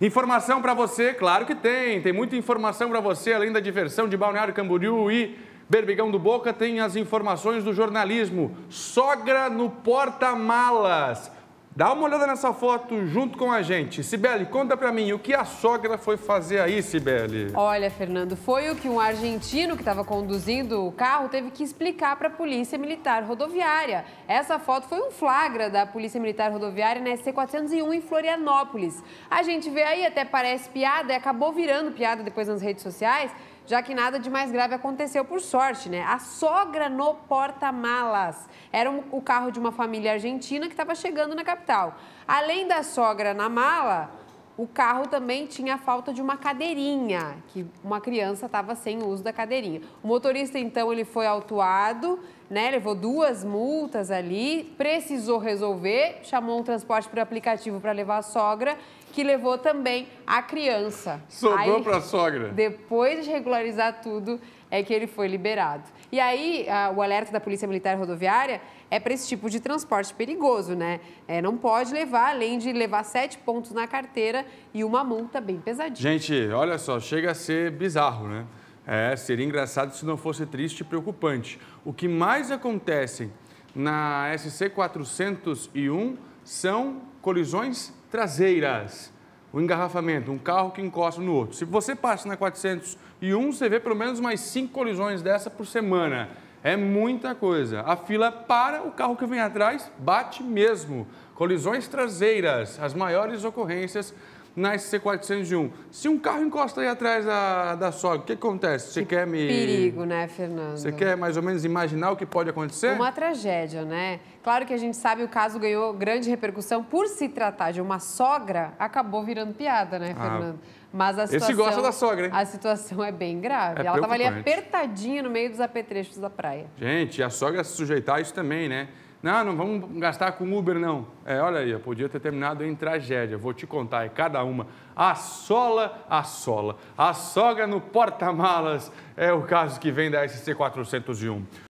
Informação para você, claro que tem. Tem muita informação para você, além da diversão de Balneário Camboriú e Berbigão do Boca, tem as informações do jornalismo. Sogra no porta-malas. Dá uma olhada nessa foto junto com a gente. Sibeli, conta pra mim, o que a sogra foi fazer aí, Sibeli? Olha, Fernando, foi o que um argentino que estava conduzindo o carro teve que explicar para a Polícia Militar Rodoviária. Essa foto foi um flagra da Polícia Militar Rodoviária na SC-401 em Florianópolis. A gente vê aí, até parece piada, e acabou virando piada depois nas redes sociais, já que nada de mais grave aconteceu, por sorte, né? A sogra no porta-malas. Era um, o carro de uma família argentina que estava chegando na capital. Além da sogra na mala, o carro também tinha a falta de uma cadeirinha, que uma criança estava sem o uso da cadeirinha. O motorista, então, ele foi autuado, né? Levou duas multas ali, precisou resolver, chamou um transporte por aplicativo para levar a sogra, que levou também a criança. Sobrou para a sogra. Depois de regularizar tudo, é que ele foi liberado. E aí, a, o alerta da Polícia Militar Rodoviária é para esse tipo de transporte perigoso, né? É, não pode levar, além de levar sete pontos na carteira e uma multa bem pesadinha. Gente, olha só, chega a ser bizarro, né? É, seria engraçado se não fosse triste e preocupante. O que mais acontece na SC 401 são colisões traseiras o engarrafamento, um carro que encosta no outro. Se você passa na 401, você vê pelo menos mais cinco colisões dessa por semana. É muita coisa. A fila para, o carro que vem atrás bate mesmo. Colisões traseiras, as maiores ocorrências na SC401. Se um carro encosta aí atrás da, da sogra, o que acontece? Você que quer me... perigo, né, Fernando? Você quer mais ou menos imaginar o que pode acontecer? Uma tragédia, né? Claro que a gente sabe, o caso ganhou grande repercussão. Por se tratar de uma sogra, acabou virando piada, né, ah, Fernando? Ah. Mas a situação, Esse gosta da sogra, hein? A situação é bem grave. É Ela estava ali apertadinha no meio dos apetrechos da praia. Gente, a sogra se sujeitar a isso também, né? Não, não vamos gastar com Uber, não. É, olha aí, eu podia ter terminado em tragédia. Vou te contar, é cada uma. A sola, a sola. A sogra no porta-malas é o caso que vem da SC 401.